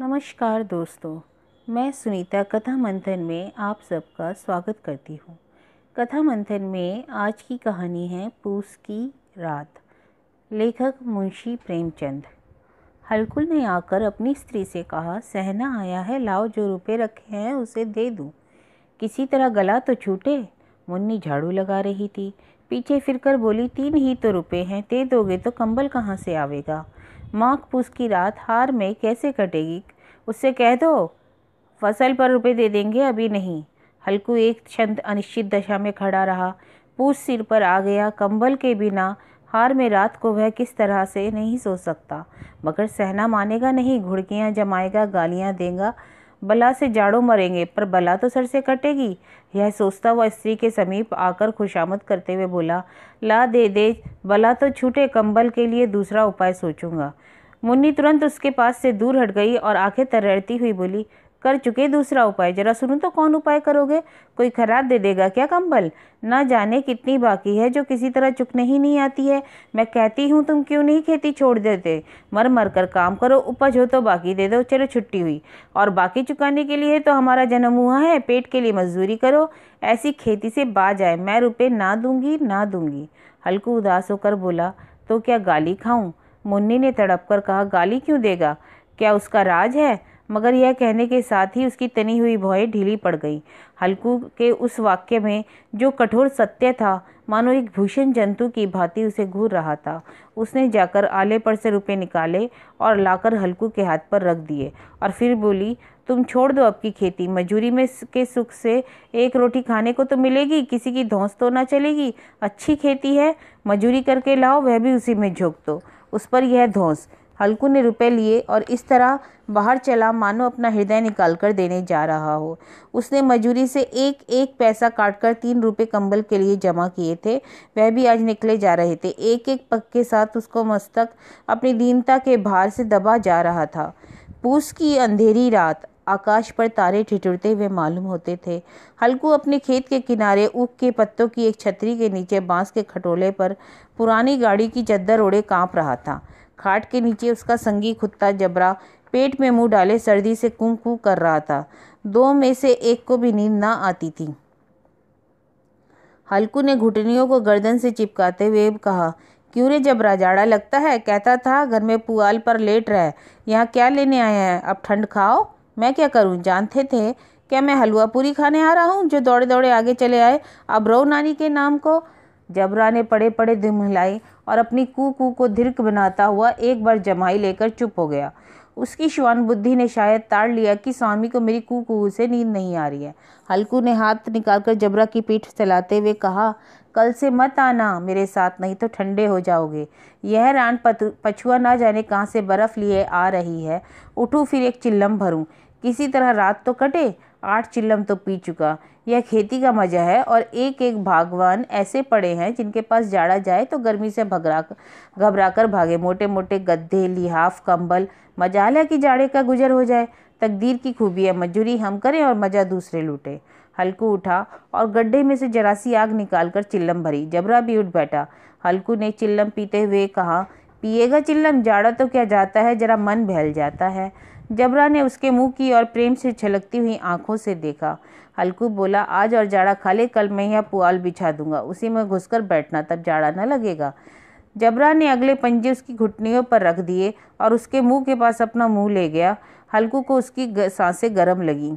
नमस्कार दोस्तों मैं सुनीता कथा मंथन में आप सबका स्वागत करती हूँ कथा मंथन में आज की कहानी है पूस की रात लेखक मुंशी प्रेमचंद हलकुल ने आकर अपनी स्त्री से कहा सहना आया है लाओ जो रुपए रखे हैं उसे दे दूँ किसी तरह गला तो छूटे मुन्नी झाड़ू लगा रही थी पीछे फिरकर बोली तीन ही तो रुपए हैं दे दोगे तो कंबल कहाँ से आवेगा माघ पूस की रात हार में कैसे कटेगी उससे कह दो फसल पर रुपए दे देंगे अभी नहीं हल्कू एक क्षण अनिश्चित दशा में खड़ा रहा पूछ सिर पर आ गया कंबल के बिना हार में रात को वह किस तरह से नहीं सो सकता मगर सहना मानेगा नहीं घुड़कियाँ जमाएगा गालियाँ देगा बला से जाड़ो मरेंगे पर बला तो सर से कटेगी यह सोचता हुआ स्त्री के समीप आकर खुशामद करते हुए बोला ला दे दे बला तो छूटे कंबल के लिए दूसरा उपाय सोचूंगा मुन्नी तुरंत उसके पास से दूर हट गई और आंखें तर्रती हुई बोली कर चुके दूसरा उपाय जरा सुनो तो कौन उपाय करोगे कोई खराब दे देगा क्या कंबल ना जाने कितनी बाकी है जो किसी तरह चुकने ही नहीं आती है मैं कहती हूँ तुम क्यों नहीं खेती छोड़ देते मर मर कर काम करो उपज हो तो बाकी दे दो चलो छुट्टी हुई और बाकी चुकाने के लिए तो हमारा जन्म हुआ है पेट के लिए मजदूरी करो ऐसी खेती से बाज आए मैं रुपये ना दूंगी ना दूंगी हल्कू उदास होकर बोला तो क्या गाली खाऊं मुन्नी ने तड़प कर कहा गाली क्यों देगा क्या उसका राज है मगर यह कहने के साथ ही उसकी तनी हुई भौहें ढीली पड़ गई हल्कू के उस वाक्य में जो कठोर सत्य था मानो एक भूषण जंतु की भांति उसे घूर रहा था उसने जाकर आले पर से रुपए निकाले और लाकर हल्कू के हाथ पर रख दिए और फिर बोली तुम छोड़ दो अब की खेती मजूरी में के सुख से एक रोटी खाने को तो मिलेगी किसी की धौंस तो ना चलेगी अच्छी खेती है मजूरी करके लाओ वह भी उसी में झोंक दो उस पर यह धौंस हल्कू ने रुपए लिए और इस तरह बाहर चला मानो अपना हृदय निकाल कर देने जा रहा हो उसने मजूरी से एक एक पैसा काटकर तीन रुपए कंबल के लिए जमा किए थे वह भी आज निकले जा रहे थे एक एक पग के साथ उसको मस्तक अपनी दीनता के भार से दबा जा रहा था पूस की अंधेरी रात आकाश पर तारे ठिठुरते हुए मालूम होते थे हल्कू अपने खेत के किनारे ऊख के पत्तों की एक छतरी के नीचे बांस के खटोले पर पुरानी गाड़ी की चद्दर ओढ़े कांप रहा था खाट के नीचे उसका संगी खुत्ता जबरा पेट में मुंह डाले सर्दी से कुं कू कर रहा था दो में से एक को भी नींद ना आती थी हल्कू ने घुटनियों को गर्दन से चिपकाते हुए कहा क्यों रे जबरा जाड़ा लगता है कहता था घर में पुआल पर लेट रहा है यहाँ क्या लेने आया है अब ठंड खाओ मैं क्या करूं जानते थे क्या मैं हलवा पूरी खाने आ रहा हूं जो दौड़े दौड़े आगे चले आए अब रो नानी के नाम को जबरा ने पड़े पड़े दिम हिलाई और अपनी कू कू को धिरक बनाता हुआ एक बार जमाई लेकर चुप हो गया उसकी श्वान बुद्धि ने शायद ताड़ लिया कि स्वामी को मेरी कू कू से नींद नहीं आ रही है हल्कू ने हाथ निकालकर जबरा की पीठ चलाते हुए कहा कल से मत आना मेरे साथ नहीं तो ठंडे हो जाओगे यह रान पछुआ ना जाने कहाँ से बर्फ़ लिए आ रही है उठू फिर एक चिल्लम भरूँ किसी तरह रात तो कटे आठ चिल्लम तो पी चुका यह खेती का मजा है और एक एक भागवान ऐसे पड़े हैं जिनके पास जाड़ा जाए तो गर्मी से भगरा घबरा कर भागे मोटे मोटे गद्दे लिहाफ कंबल मजा लिया कि जाड़े का गुजर हो जाए तकदीर की खूबी है मजूरी हम करें और मज़ा दूसरे लूटे हल्कू उठा और गड्ढे में से जरा सी आग निकाल कर चिल्लम भरी जबरा भी उठ बैठा हल्कू ने चिल्लम पीते हुए कहा पिएगा चिल्लम जाड़ा तो क्या जाता है जरा मन बहल जाता है जबरा ने उसके मुंह की और प्रेम से छलकती हुई आंखों से देखा हल्कू बोला आज और जाड़ा खा ले कल मैं यह पुआल बिछा दूंगा उसी में घुसकर बैठना तब जाड़ा न लगेगा जबरा ने अगले पंजे उसकी घुटनियों पर रख दिए और उसके मुंह के पास अपना मुंह ले गया हल्कू को उसकी सांसें गर्म लगी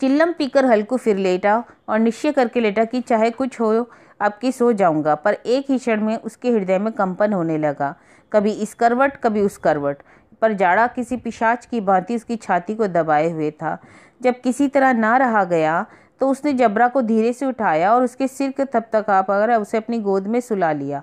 चिल्लम पीकर हल्कू फिर लेटा और निश्चय करके लेटा कि चाहे कुछ हो आपकी सो जाऊंगा पर एक ही क्षण में उसके हृदय में कंपन होने लगा कभी इस करवट कभी उस करवट पर जाड़ा किसी पिशाच की भांति उसकी छाती को दबाए हुए था जब किसी तरह ना रहा गया तो उसने जबरा को धीरे से उठाया और उसके सिर तक आप अगर उसे अपनी गोद में सुला लिया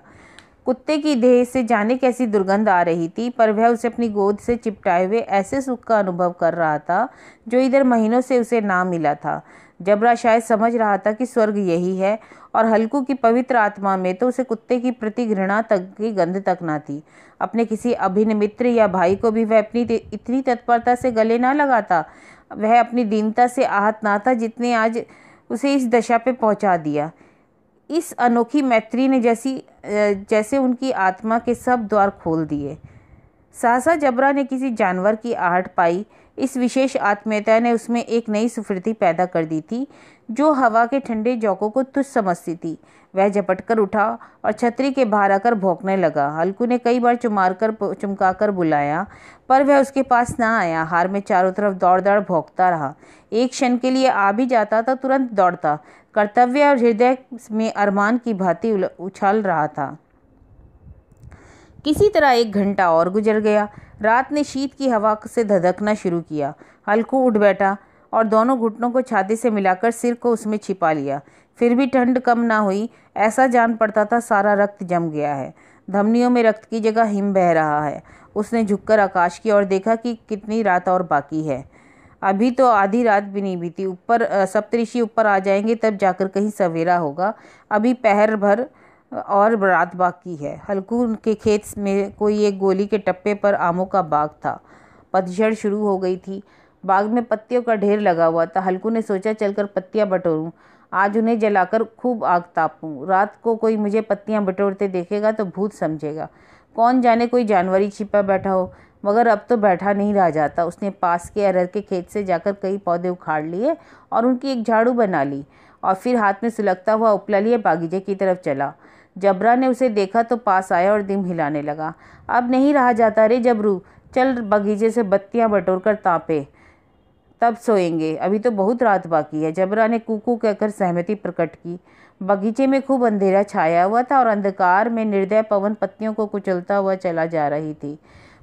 कुत्ते की देह से जाने कैसी दुर्गंध आ रही थी पर वह उसे अपनी गोद से चिपटाए हुए ऐसे सुख का अनुभव कर रहा था जो इधर महीनों से उसे ना मिला था जबरा शायद समझ रहा था कि स्वर्ग यही है और हल्कू की पवित्र आत्मा में तो उसे कुत्ते की प्रति घृणा तक की गंध तक ना थी अपने किसी अभिन्न मित्र या भाई को भी वह अपनी इतनी तत्परता से गले ना लगाता वह अपनी दीनता से आहत ना था जितने आज उसे इस दशा पे पहुंचा दिया इस अनोखी मैत्री ने जैसी जैसे उनकी आत्मा के सब द्वार खोल दिए सहसा जबरा ने किसी जानवर की आहट पाई इस विशेष आत्मीयता ने उसमें एक नई सुफृति पैदा कर दी थी जो हवा के ठंडे जौकों को तुझ समझती थी वह झपट कर उठा और छतरी के बाहर आकर भोंकने लगा हल्कू ने कई बार चुमार कर चुमका कर बुलाया पर वह उसके पास ना आया हार में चारों तरफ दौड़ दौड़ भोंकता रहा एक क्षण के लिए आ भी जाता तो तुरंत दौड़ता कर्तव्य और हृदय में अरमान की भांति उछाल रहा था किसी तरह एक घंटा और गुजर गया रात ने शीत की हवा से धधकना शुरू किया हल्कू उठ बैठा और दोनों घुटनों को छाती से मिलाकर सिर को उसमें छिपा लिया फिर भी ठंड कम ना हुई ऐसा जान पड़ता था सारा रक्त जम गया है धमनियों में रक्त की जगह हिम बह रहा है उसने झुककर आकाश की ओर देखा कि कितनी रात और बाकी है अभी तो आधी रात भी नहीं बीती ऊपर सप्तऋषि ऊपर आ जाएंगे तब जाकर कहीं सवेरा होगा अभी पहर भर और रात बाकी है हल्कू के खेत में कोई एक गोली के टप्पे पर आमों का बाग था पतझड़ शुरू हो गई थी बाग में पत्तियों का ढेर लगा हुआ था हल्कू ने सोचा चलकर पत्तियाँ बटोरूँ आज उन्हें जलाकर खूब आग तापूँ रात को कोई मुझे पत्तियाँ बटोरते देखेगा तो भूत समझेगा कौन जाने कोई जानवर ही छिपा बैठा हो मगर अब तो बैठा नहीं रह जाता उसने पास के अरहर के खेत से जाकर कई पौधे उखाड़ लिए और उनकी एक झाड़ू बना ली और फिर हाथ में सुलगता हुआ उपला लिए बागीचे की तरफ चला जबरा ने उसे देखा तो पास आया और दिम हिलाने लगा अब नहीं रहा जाता रे जबरू चल बगीचे से बत्तियाँ बटोर कर ताँपे तब सोएंगे अभी तो बहुत रात बाकी है जबरा ने कुकू कहकर सहमति प्रकट की बगीचे में खूब अंधेरा छाया हुआ था और अंधकार में निर्दय पवन पत्तियों को कुचलता हुआ चला जा रही थी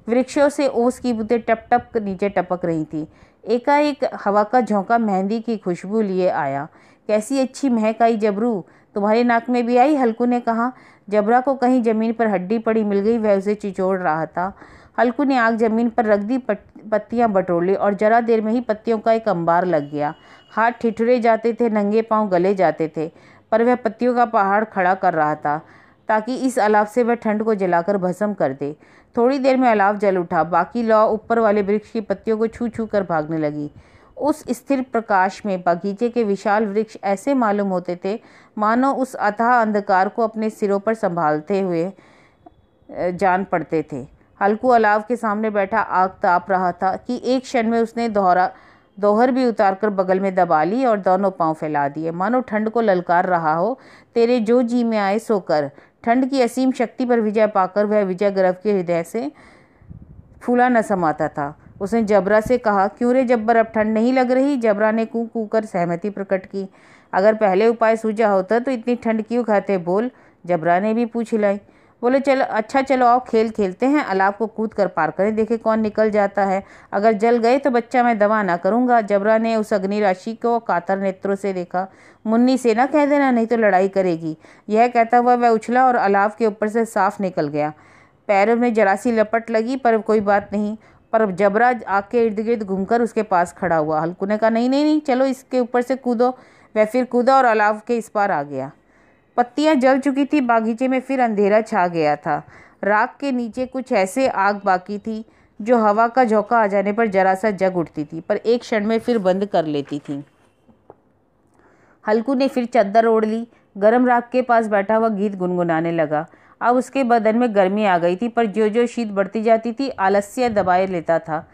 वृक्षों से ओस की बूते टप टप नीचे टपक रही थी एकाएक हवा का झोंका मेहंदी की खुशबू लिए आया कैसी अच्छी महक आई जबरू तुम्हारे नाक में भी आई हल्कू ने कहा जबरा को कहीं ज़मीन पर हड्डी पड़ी मिल गई वह उसे चिचोड़ रहा था हल्कू ने आग जमीन पर रख दी पत्तियां बटोर और जरा देर में ही पत्तियों का एक अंबार लग गया हाथ ठिठुरे जाते थे नंगे पांव गले जाते थे पर वह पत्तियों का पहाड़ खड़ा कर रहा था ताकि इस अलाव से वह ठंड को जलाकर भस्म कर दे थोड़ी देर में अलाव जल उठा बाकी लौ ऊपर वाले वृक्ष की पत्तियों को छू छू कर भागने लगी उस स्थिर प्रकाश में बगीचे के विशाल वृक्ष ऐसे मालूम होते थे मानो उस अथाह अंधकार को अपने सिरों पर संभालते हुए जान पड़ते थे हल्कू अलाव के सामने बैठा आग ताप रहा था कि एक क्षण में उसने दोहरा दोहर भी उतारकर बगल में दबा ली और दोनों पांव फैला दिए मानो ठंड को ललकार रहा हो तेरे जो जी में आए सो कर ठंड की असीम शक्ति पर विजय पाकर वह विजय गर्भ के हृदय से फूला न समाता था उसने जबरा से कहा क्यों रे जब्बर अब ठंड नहीं लग रही जबरा ने कूँ कू कर सहमति प्रकट की अगर पहले उपाय सूझा होता तो इतनी ठंड क्यों खाते बोल जबरा ने भी पूछ लाई बोले चलो अच्छा चलो आओ खेल खेलते हैं अलाव को कूद कर पार करें देखे कौन निकल जाता है अगर जल गए तो बच्चा मैं दवा ना करूँगा जबरा ने उस अग्नि राशि को कातर नेत्रों से देखा मुन्नी से ना कह देना नहीं तो लड़ाई करेगी यह कहता हुआ वह उछला और अलाव के ऊपर से साफ निकल गया पैरों में जरासी लपट लगी पर कोई बात नहीं पर जबरा आग के इर्द गिर्द घूमकर उसके पास खड़ा हुआ हल्कू ने कहा नहीं नहीं नहीं चलो इसके ऊपर से कूदो वह फिर कूदा और अलाव के इस पार आ गया पत्तियां जल चुकी थी बागीचे में फिर अंधेरा छा गया था राख के नीचे कुछ ऐसे आग बाकी थी जो हवा का झोंका आ जाने पर जरा सा जग उठती थी पर एक क्षण में फिर बंद कर लेती थी हल्कू ने फिर चादर ओढ़ ली गर्म राख के पास बैठा हुआ गीत गुनगुनाने लगा अब उसके बदन में गर्मी आ गई थी पर जो जो शीत बढ़ती जाती थी आलस्य दबाए लेता था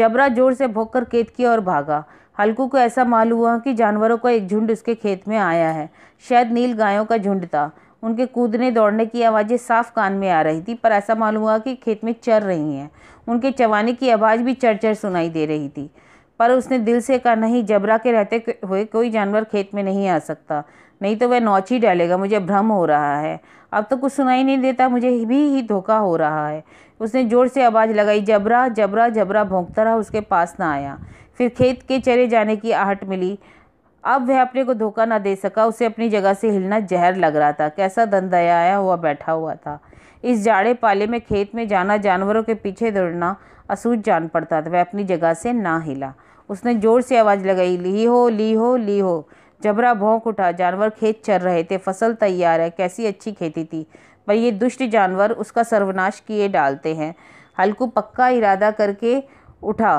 जबरा जोर से भोग कर की और भागा हल्कू को ऐसा मालूम हुआ कि जानवरों का एक झुंड उसके खेत में आया है शायद नील गायों का झुंड था उनके कूदने दौड़ने की आवाज़ें साफ कान में आ रही थी पर ऐसा मालूम हुआ कि खेत में चर रही हैं उनके चवाने की आवाज़ भी चर चर सुनाई दे रही थी पर उसने दिल से कहा नहीं जबरा के रहते हुए कोई जानवर खेत में नहीं आ सकता नहीं तो वह नौच ही डालेगा मुझे भ्रम हो रहा है अब तो कुछ सुनाई नहीं देता मुझे भी ही धोखा हो रहा है उसने ज़ोर से आवाज़ लगाई जबरा जबरा जबरा भोंकता रहा उसके पास ना आया फिर खेत के चले जाने की आहट मिली अब वह अपने को धोखा ना दे सका उसे अपनी जगह से हिलना जहर लग रहा था कैसा दंदयाया हुआ बैठा हुआ था इस जाड़े पाले में खेत में जाना जानवरों के पीछे दौड़ना असूझ जान पड़ता था वह अपनी जगह से ना हिला उसने जोर से आवाज़ लगाई ली हो ली हो ली हो जबरा भौंक उठा जानवर खेत चर रहे थे फसल तैयार है कैसी अच्छी खेती थी पर ये दुष्ट जानवर उसका सर्वनाश किए डालते हैं हल्कू पक्का इरादा करके उठा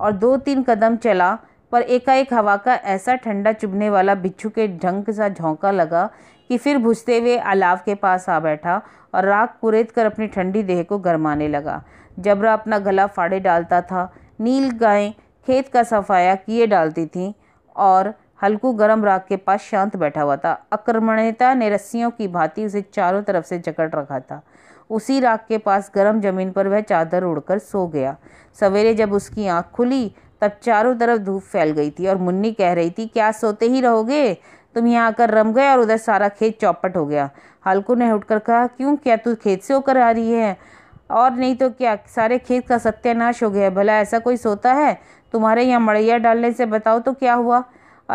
और दो तीन कदम चला पर एकाएक हवा का ऐसा ठंडा चुभने वाला बिच्छू के ढंग सा झोंका लगा कि फिर भुजते हुए अलाव के पास आ बैठा और राख कुरेद कर अपनी ठंडी देह को गरमाने लगा जबरा अपना गला फाड़े डालता था नील गायें खेत का सफाया किए डालती थीं और हल्कू गर्म राख के पास शांत बैठा हुआ था आक्रमणता ने रस्सियों की भांति उसे चारों तरफ से जकड़ रखा था उसी राख के पास गर्म जमीन पर वह चादर उड़कर सो गया सवेरे जब उसकी आँख खुली तब चारों तरफ धूप फैल गई थी और मुन्नी कह रही थी क्या सोते ही रहोगे तुम यहाँ आकर रम गए और उधर सारा खेत चौपट हो गया हल्कू ने उठकर कहा क्यों क्या तू खेत से होकर आ रही है और नहीं तो क्या सारे खेत का सत्यानाश हो गया भला ऐसा कोई सोता है तुम्हारे यहाँ मड़ैया डालने से बताओ तो क्या हुआ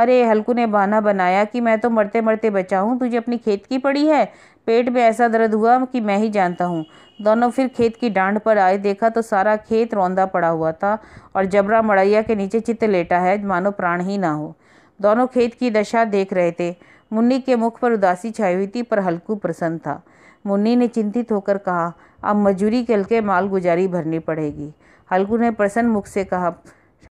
अरे हल्कू ने बहाना बनाया कि मैं तो मरते मरते बचा हूँ तुझे अपनी खेत की पड़ी है पेट में ऐसा दर्द हुआ कि मैं ही जानता हूँ दोनों फिर खेत की डांड पर आए देखा तो सारा खेत रौंदा पड़ा हुआ था और जबरा मड़ैया के नीचे चित्त लेटा है मानो प्राण ही ना हो दोनों खेत की दशा देख रहे थे मुन्नी के मुख पर उदासी छाई हुई थी पर हल्कू प्रसन्न था मुन्नी ने चिंतित होकर कहा अब मजूरी के हल्के मालगुजारी भरनी पड़ेगी हल्कू ने प्रसन्न मुख से कहा